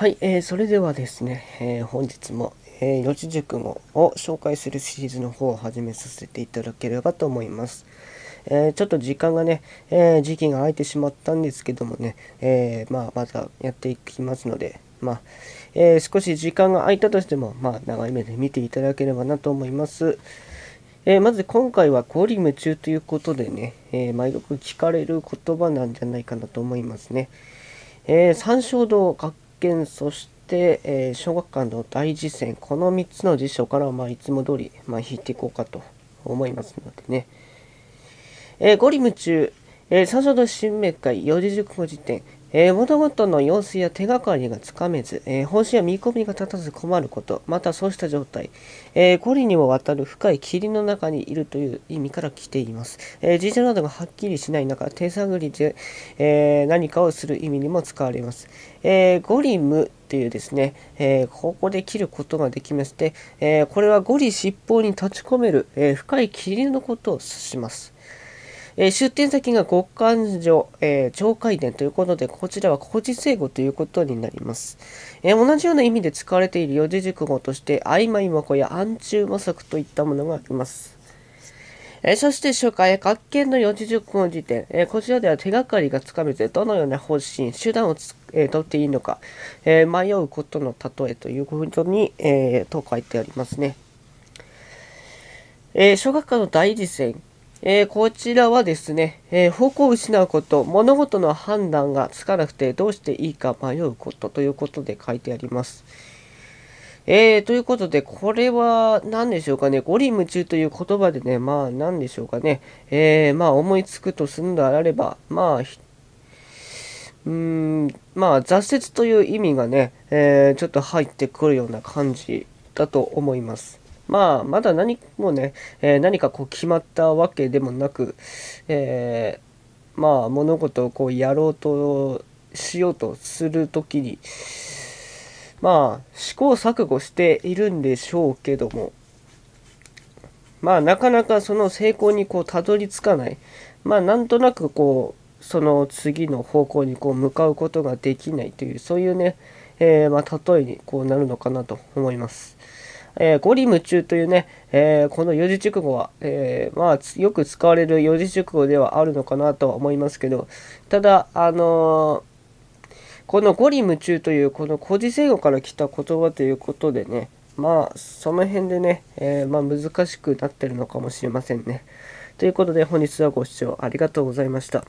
はい、えー、それではですね、えー、本日も、えー、四字熟語を紹介するシリーズの方を始めさせていただければと思います。えー、ちょっと時間がね、えー、時期が空いてしまったんですけどもね、えー、まあ、またやっていきますので、まあ、え少し時間が空いたとしても、まあ、長い目で見ていただければなと思います。えまず今回は氷夢中ということでね、えまあ、よく聞かれる言葉なんじゃないかなと思いますね。えー、三省堂学そして、え小学館の大事線この3つの辞書から、まあ、いつも通り、まあ、引いていこうかと思いますのでね、えゴリム中、えー、三章の新明会四字熟語辞典えー、物事の様子や手がかりがつかめず、えー、方針や見込みが立たず困ること、またそうした状態、えー、孤にもわたる深い霧の中にいるという意味から来ています。えー、事情などがはっきりしない中、手探りで、えー、何かをする意味にも使われます。えー、ゴリムというですね、えー、ここで切ることができまして、えー、これはゴリ尻尾に立ち込める、えー、深い霧のことを指します。え出店先が極寒所、えー、上海ということで、こちらは個人生語ということになります。え同じような意味で使われている四字熟語として、曖昧まこや暗中模索といったものがあります。えそして初回、学研の四字熟語辞典、えこちらでは手がかりがつかめず、どのような方針、手段をえー、取っていいのか、えー、迷うことの例えということに、えー、と書いてありますね。え小学科の大事線。えー、こちらはですね、えー、方向を失うこと、物事の判断がつかなくてどうしていいか迷うことということで書いてあります。えー、ということで、これは何でしょうかね、五輪夢中という言葉でね、まあ何でしょうかね、えまあ思いつくとするのであれば、まあ、うんまあ挫折という意味がね、えちょっと入ってくるような感じだと思います。まあ、まだ何もね、えー、何かこう決まったわけでもなく、えー、まあ、物事をこうやろうとしようとする時に、まあ、試行錯誤しているんでしょうけども、まあ、なかなかその成功にこう、たどり着かない。まあ、なんとなくこう、その次の方向にこう向かうことができないという、そういうね、えー、まあ、例えにこうなるのかなと思います。えー、五夢中というね、えー、この四字熟語は、えー、まあ、よく使われる四字熟語ではあるのかなとは思いますけど、ただ、あのこのゴリ夢中というこの古事成語から来た言葉ということでね、まあ、その辺でね、えまあ、難しくなってるのかもしれませんね。ということで、本日はご視聴ありがとうございました。